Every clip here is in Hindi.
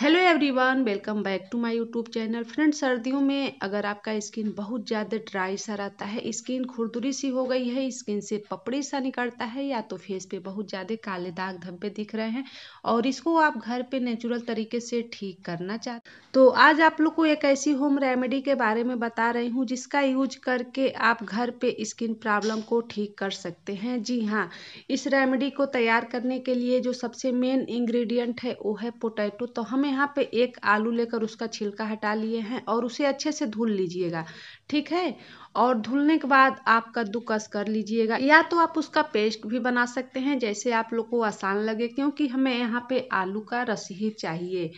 hello everyone welcome back to my YouTube channel friend सर्दियों में अगर आपका स्किन बहुत ज़्यादा ड्राई सा रहता है स्किन खुरदुरी सी हो गई है स्किन से पपड़ी सा निकलता है या तो फेस पे बहुत ज़्यादा काले दाग धब्बे दिख रहे हैं और इसको आप घर पे नेचुरल तरीके से ठीक करना चाहते तो आज आप लोग को एक ऐसी होम रेमेडी के बारे में बता रही हूँ जिसका यूज करके आप घर पर स्किन प्रॉब्लम को ठीक कर सकते हैं जी हाँ इस रेमेडी को तैयार करने के लिए जो सबसे मेन इन्ग्रीडियंट है वो है पोटैटो तो हमें यहाँ पे एक आलू लेकर उसका छिलका हटा लिए हैं और उसे अच्छे से धुल लीजिएगा ठीक है और धुलने के बाद आप कद्दू कस कर लीजिएगा या तो आप उसका पेस्ट भी बना सकते हैं जैसे आप लोग को आसान लगे क्योंकि हमें यहाँ पे आलू का रस ही चाहिए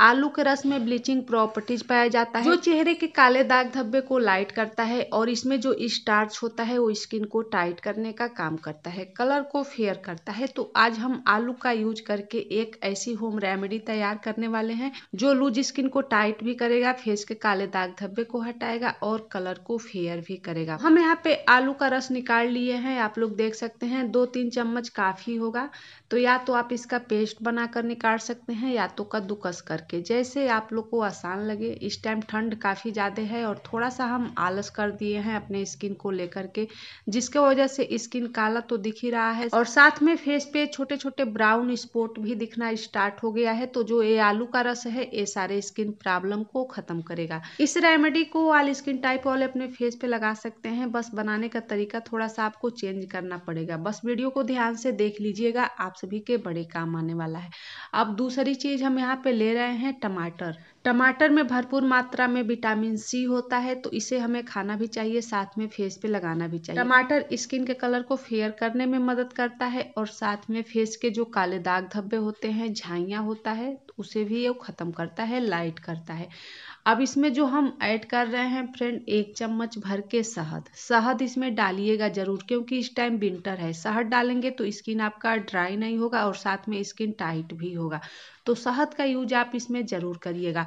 आलू के रस में ब्लीचिंग प्रॉपर्टीज पाया जाता है जो चेहरे के काले दाग धब्बे को लाइट करता है और इसमें जो स्टार्च होता है वो स्किन को टाइट करने का काम करता है कलर को फेयर करता है तो आज हम आलू का यूज करके एक ऐसी होम रेमेडी तैयार करने वाले हैं जो लूज स्किन को टाइट भी करेगा फेस के काले दाग धब्बे को हटाएगा और कलर को फेयर भी करेगा हम यहाँ पे आलू का रस निकाल लिए हैं आप लोग देख सकते हैं दो तीन चम्मच काफी होगा तो या तो आप इसका पेस्ट बनाकर निकाल सकते हैं या तो कद्दूकस करके रखें जैसे आप लोग को आसान लगे इस टाइम ठंड काफ़ी ज़्यादा है और थोड़ा सा हम आलस कर दिए हैं अपने स्किन को लेकर के जिसके वजह से स्किन काला तो दिख ही रहा है और साथ में फेस पे छोटे छोटे ब्राउन स्पॉट भी दिखना स्टार्ट हो गया है तो जो ये आलू का रस है ये सारे स्किन प्रॉब्लम को खत्म करेगा इस रेमेडी को ऑल स्किन टाइप वाले अपने फेस पे लगा सकते हैं बस बनाने का तरीका थोड़ा सा आपको चेंज करना पड़ेगा बस वीडियो को ध्यान से देख लीजिएगा आप सभी के बड़े काम आने वाला है अब दूसरी चीज हम यहाँ पे ले रहे हैं हैं टमाटर टमाटर में भरपूर मात्रा में विटामिन सी होता है तो इसे हमें खाना भी चाहिए साथ में फेस पे लगाना भी चाहिए टमाटर स्किन के कलर को फेयर करने में मदद करता है और साथ में फेस के जो काले दाग धब्बे होते हैं झाइया होता है तो उसे भी ये ख़त्म करता है लाइट करता है अब इसमें जो हम ऐड कर रहे हैं फ्रेंड एक चम्मच भर के शहद शहद इसमें डालिएगा ज़रूर क्योंकि इस टाइम विंटर है शहद डालेंगे तो स्किन आपका ड्राई नहीं होगा और साथ में स्किन टाइट भी होगा तो शहद का यूज आप इसमें ज़रूर करिएगा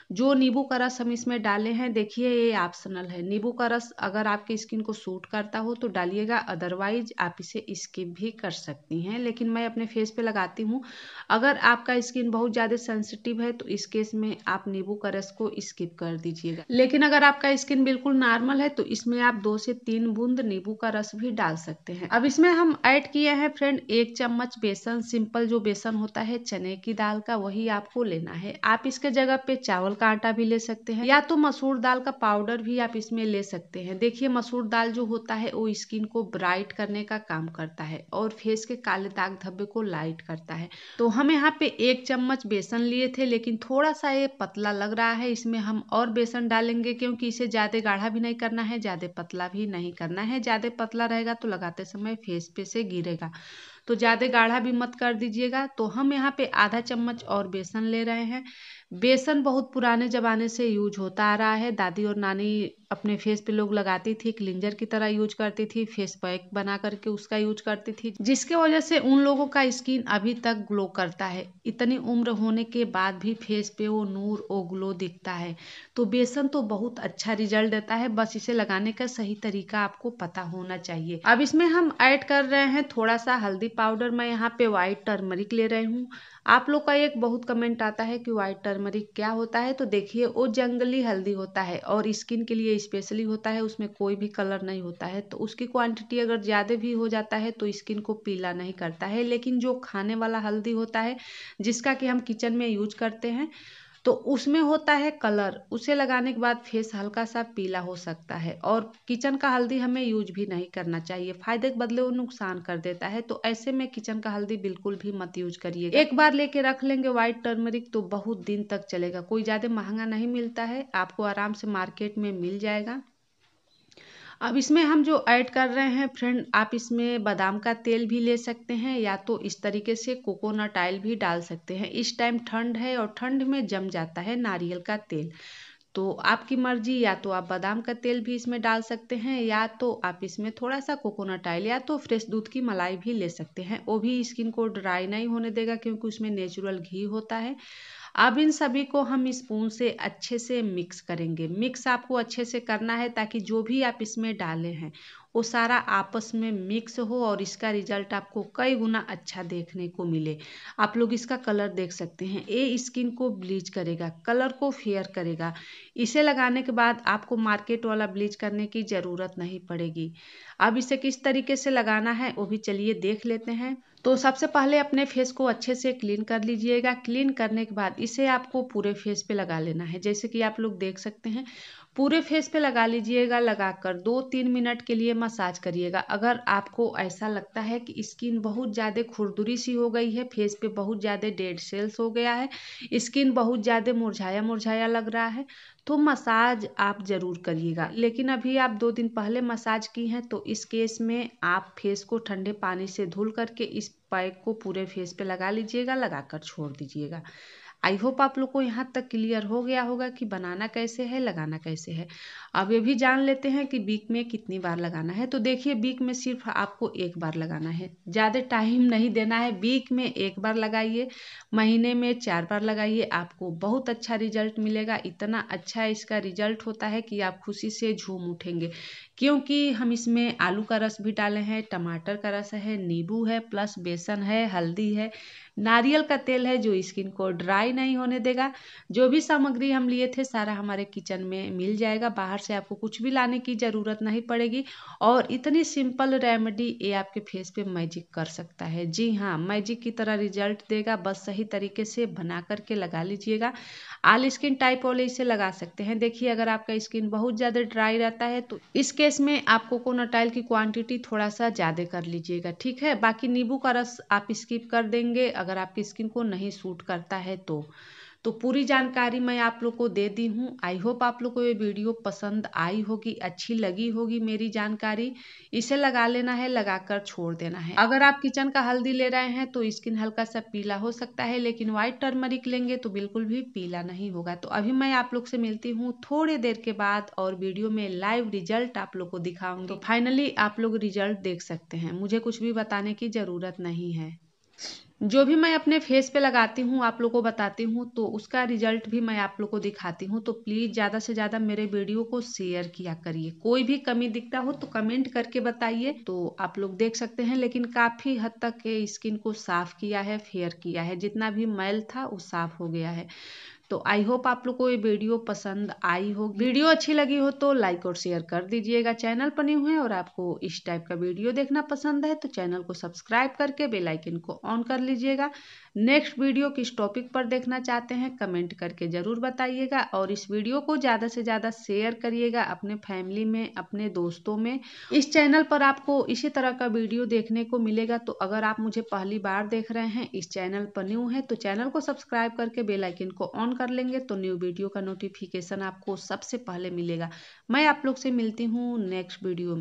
जो नींबू का रस हम इसमें डाले हैं देखिए ये ऑप्शनल है नींबू का रस अगर आपके स्किन को सूट करता हो तो डालिएगा अदरवाइज आप इसे स्किप भी कर सकती हैं लेकिन मैं अपने फेस पे लगाती हूँ अगर आपका स्किन बहुत ज़्यादा सेंसिटिव है तो इस केस में आप नींबू का रस को स्किप कर दीजिएगा लेकिन अगर आपका स्किन बिल्कुल नॉर्मल है तो इसमें आप दो से तीन बूंद नींबू का रस भी डाल सकते हैं अब इसमें हम ऐड किए हैं फ्रेंड एक चम्मच बेसन सिंपल जो बेसन होता है चने की दाल का वही आपको लेना है आप इसके जगह पे चावल का आटा भी ले सकते हैं या तो मसूर दाल का पाउडर भी आप इसमें ले सकते हैं देखिए मसूर दाल जो होता है वो स्किन को ब्राइट करने का काम करता है और फेस के काले दाग धब्बे को लाइट करता है तो हम यहाँ पे एक चम्मच बेसन लिए थे लेकिन थोड़ा सा ये पतला लग रहा है इसमें हम और बेसन डालेंगे क्योंकि इसे ज़्यादा गाढ़ा भी नहीं करना है ज़्यादा पतला भी नहीं करना है ज़्यादा पतला रहेगा तो लगाते समय फेस पे से गिरेगा तो ज़्यादा गाढ़ा भी मत कर दीजिएगा तो हम यहाँ पे आधा चम्मच और बेसन ले रहे हैं बेसन बहुत पुराने ज़माने से यूज होता आ रहा है दादी और नानी अपने फेस पे लोग लगाती थी क्लिंजर की तरह यूज करती थी फेस पैक बना करके उसका यूज करती थी जिसके वजह से उन लोगों का स्किन अभी तक ग्लो करता है इतनी उम्र होने के बाद भी फेस पे वो नूर वो ग्लो दिखता है तो बेसन तो बहुत अच्छा रिजल्ट देता है बस इसे लगाने का सही तरीका आपको पता होना चाहिए अब इसमें हम ऐड कर रहे हैं थोड़ा सा हल्दी पाउडर मैं यहाँ पे व्हाइट टर्मरिक ले रही हूँ आप लोग का एक बहुत कमेंट आता है कि व्हाइट टर्मरिक क्या होता है तो देखिए वो जंगली हल्दी होता है और स्किन के लिए स्पेशली होता है उसमें कोई भी कलर नहीं होता है तो उसकी क्वांटिटी अगर ज़्यादा भी हो जाता है तो स्किन को पीला नहीं करता है लेकिन जो खाने वाला हल्दी होता है जिसका कि हम किचन में यूज करते हैं तो उसमें होता है कलर उसे लगाने के बाद फेस हल्का सा पीला हो सकता है और किचन का हल्दी हमें यूज भी नहीं करना चाहिए फायदे के बदले वो नुकसान कर देता है तो ऐसे में किचन का हल्दी बिल्कुल भी मत यूज करिए एक बार लेके रख लेंगे व्हाइट टर्मरिक तो बहुत दिन तक चलेगा कोई ज़्यादा महंगा नहीं मिलता है आपको आराम से मार्केट में मिल जाएगा अब इसमें हम जो ऐड कर रहे हैं फ्रेंड आप इसमें बादाम का तेल भी ले सकते हैं या तो इस तरीके से कोकोनट ऑयल भी डाल सकते हैं इस टाइम ठंड है और ठंड में जम जाता है नारियल का तेल तो आपकी मर्जी या तो आप बादाम का तेल भी इसमें डाल सकते हैं या तो आप इसमें थोड़ा सा कोकोनट ऑयल या तो फ्रेश दूध की मलाई भी ले सकते हैं वो भी स्किन को ड्राई नहीं होने देगा क्योंकि उसमें नेचुरल घी होता है अब इन सभी को हम स्पून से अच्छे से मिक्स करेंगे मिक्स आपको अच्छे से करना है ताकि जो भी आप इसमें डाले हैं वो सारा आपस में मिक्स हो और इसका रिजल्ट आपको कई गुना अच्छा देखने को मिले आप लोग इसका कलर देख सकते हैं ये स्किन को ब्लीच करेगा कलर को फेयर करेगा इसे लगाने के बाद आपको मार्केट वाला ब्लीच करने की ज़रूरत नहीं पड़ेगी अब इसे किस तरीके से लगाना है वो भी चलिए देख लेते हैं तो सबसे पहले अपने फेस को अच्छे से क्लीन कर लीजिएगा क्लीन करने के बाद इसे आपको पूरे फेस पे लगा लेना है जैसे कि आप लोग देख सकते हैं पूरे फेस पे लगा लीजिएगा लगाकर दो तीन मिनट के लिए मसाज करिएगा अगर आपको ऐसा लगता है कि स्किन बहुत ज़्यादा खुरदुरी सी हो गई है फेस पे बहुत ज़्यादा डेड सेल्स हो गया है स्किन बहुत ज़्यादा मुरझाया मुरझाया लग रहा है तो मसाज आप ज़रूर करिएगा लेकिन अभी आप दो दिन पहले मसाज की हैं तो इस केस में आप फेस को ठंडे पानी से धुल करके इस पैक को पूरे फेस पे लगा लीजिएगा लगा कर छोड़ दीजिएगा आई होप आप लोग को यहाँ तक क्लियर हो गया होगा कि बनाना कैसे है लगाना कैसे है अब ये भी जान लेते हैं कि बीक में कितनी बार लगाना है तो देखिए बीक में सिर्फ आपको एक बार लगाना है ज़्यादा टाइम नहीं देना है बीक में एक बार लगाइए महीने में चार बार लगाइए आपको बहुत अच्छा रिजल्ट मिलेगा इतना अच्छा इसका रिजल्ट होता है कि आप खुशी से झूम उठेंगे क्योंकि हम इसमें आलू का रस भी डाले हैं टमाटर का रस है नींबू है प्लस बेसन है हल्दी है नारियल का तेल है जो स्किन को ड्राई नहीं होने देगा जो भी सामग्री हम लिए थे सारा हमारे किचन में मिल जाएगा बाहर से आपको कुछ भी लाने की ज़रूरत नहीं पड़ेगी और इतनी सिंपल रेमेडी ये आपके फेस पे मैजिक कर सकता है जी हाँ मैजिक की तरह रिजल्ट देगा बस सही तरीके से बना करके लगा लीजिएगा आल स्किन टाइप वाले इसे लगा सकते हैं देखिए अगर आपका स्किन बहुत ज़्यादा ड्राई रहता है तो इस केस में आपको कोनाटाइल की क्वान्टिटी थोड़ा सा ज़्यादा कर लीजिएगा ठीक है बाकी नींबू का रस आप स्किप कर देंगे अगर आपकी स्किन को नहीं सूट करता है तो तो पूरी जानकारी मैं आप लोग को दे दी हूँ आई होप आप लोग को ये वीडियो पसंद आई होगी अच्छी लगी होगी मेरी जानकारी इसे लगा लेना है लगाकर छोड़ देना है अगर आप किचन का हल्दी ले रहे हैं तो स्किन हल्का सा पीला हो सकता है लेकिन व्हाइट टर्मरिक लेंगे तो बिल्कुल भी पीला नहीं होगा तो अभी मैं आप लोग से मिलती हूँ थोड़ी देर के बाद और वीडियो में लाइव रिजल्ट आप लोग को दिखाऊंगी तो फाइनली आप लोग रिजल्ट देख सकते हैं मुझे कुछ भी बताने की ज़रूरत नहीं है जो भी मैं अपने फेस पे लगाती हूँ आप लोग को बताती हूँ तो उसका रिजल्ट भी मैं आप लोग को दिखाती हूँ तो प्लीज़ ज़्यादा से ज़्यादा मेरे वीडियो को शेयर किया करिए कोई भी कमी दिखता हो तो कमेंट करके बताइए तो आप लोग देख सकते हैं लेकिन काफ़ी हद तक स्किन को साफ़ किया है फेयर किया है जितना भी मैल था वो साफ़ हो गया है तो आई होप आप लोग को ये वीडियो पसंद आई हो वीडियो अच्छी लगी हो तो लाइक और शेयर कर दीजिएगा चैनल पर न्यू है और आपको इस टाइप का वीडियो देखना पसंद है तो चैनल को सब्सक्राइब करके बेल आइकन को ऑन कर लीजिएगा नेक्स्ट वीडियो किस टॉपिक पर देखना चाहते हैं कमेंट करके ज़रूर बताइएगा और इस वीडियो को ज़्यादा से ज़्यादा शेयर करिएगा अपने फैमिली में अपने दोस्तों में इस चैनल पर आपको इसी तरह का वीडियो देखने को मिलेगा तो अगर आप मुझे पहली बार देख रहे हैं इस चैनल पर न्यू है तो चैनल को सब्सक्राइब करके बेलाइकिन को ऑन कर लेंगे तो न्यू वीडियो का नोटिफिकेशन आपको सबसे पहले मिलेगा मैं आप लोग से मिलती हूँ नेक्स्ट वीडियो में